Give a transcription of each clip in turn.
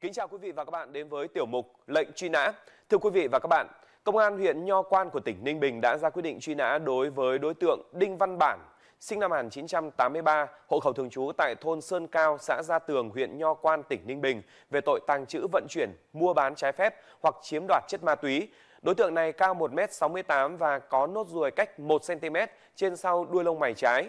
Kính chào quý vị và các bạn đến với tiểu mục lệnh truy nã. Thưa quý vị và các bạn, Công an huyện Nho Quan của tỉnh Ninh Bình đã ra quyết định truy nã đối với đối tượng Đinh Văn Bản, sinh năm 1983, hộ khẩu thường trú tại thôn Sơn Cao, xã Gia Tường, huyện Nho Quan, tỉnh Ninh Bình về tội tàng trữ vận chuyển, mua bán trái phép hoặc chiếm đoạt chất ma túy. Đối tượng này cao 1m68 và có nốt ruồi cách 1cm trên sau đuôi lông mày trái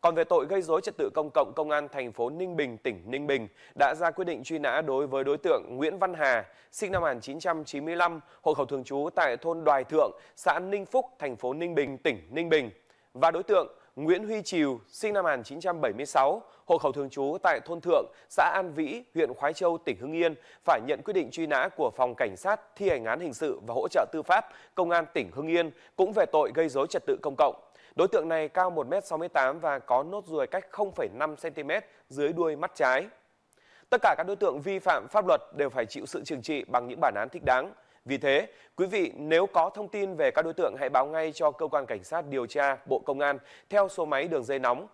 còn về tội gây dối trật tự công cộng công an thành phố ninh bình tỉnh ninh bình đã ra quyết định truy nã đối với đối tượng nguyễn văn hà sinh năm 1995, hộ khẩu thường trú tại thôn đoài thượng xã ninh phúc thành phố ninh bình tỉnh ninh bình và đối tượng Nguyễn Huy Triều, sinh năm 1976, hộ khẩu thường trú tại thôn Thượng, xã An Vĩ, huyện Khói Châu, tỉnh Hưng Yên, phải nhận quyết định truy nã của phòng cảnh sát thi hành án hình sự và hỗ trợ tư pháp công an tỉnh Hưng Yên cũng về tội gây dối trật tự công cộng. Đối tượng này cao 1m68 và có nốt ruồi cách 0,5 cm dưới đuôi mắt trái. Tất cả các đối tượng vi phạm pháp luật đều phải chịu sự trừng trị bằng những bản án thích đáng. Vì thế, quý vị nếu có thông tin về các đối tượng hãy báo ngay cho cơ quan cảnh sát điều tra Bộ Công an theo số máy đường dây nóng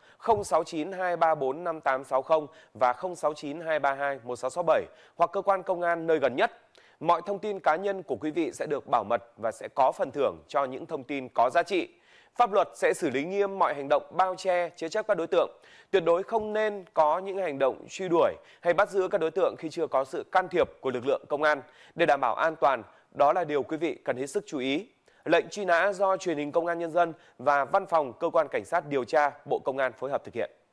069 234 5860 và 069 232 1667 hoặc cơ quan công an nơi gần nhất. Mọi thông tin cá nhân của quý vị sẽ được bảo mật và sẽ có phần thưởng cho những thông tin có giá trị pháp luật sẽ xử lý nghiêm mọi hành động bao che chứa chấp các đối tượng tuyệt đối không nên có những hành động truy đuổi hay bắt giữ các đối tượng khi chưa có sự can thiệp của lực lượng công an để đảm bảo an toàn đó là điều quý vị cần hết sức chú ý lệnh truy nã do truyền hình công an nhân dân và văn phòng cơ quan cảnh sát điều tra bộ công an phối hợp thực hiện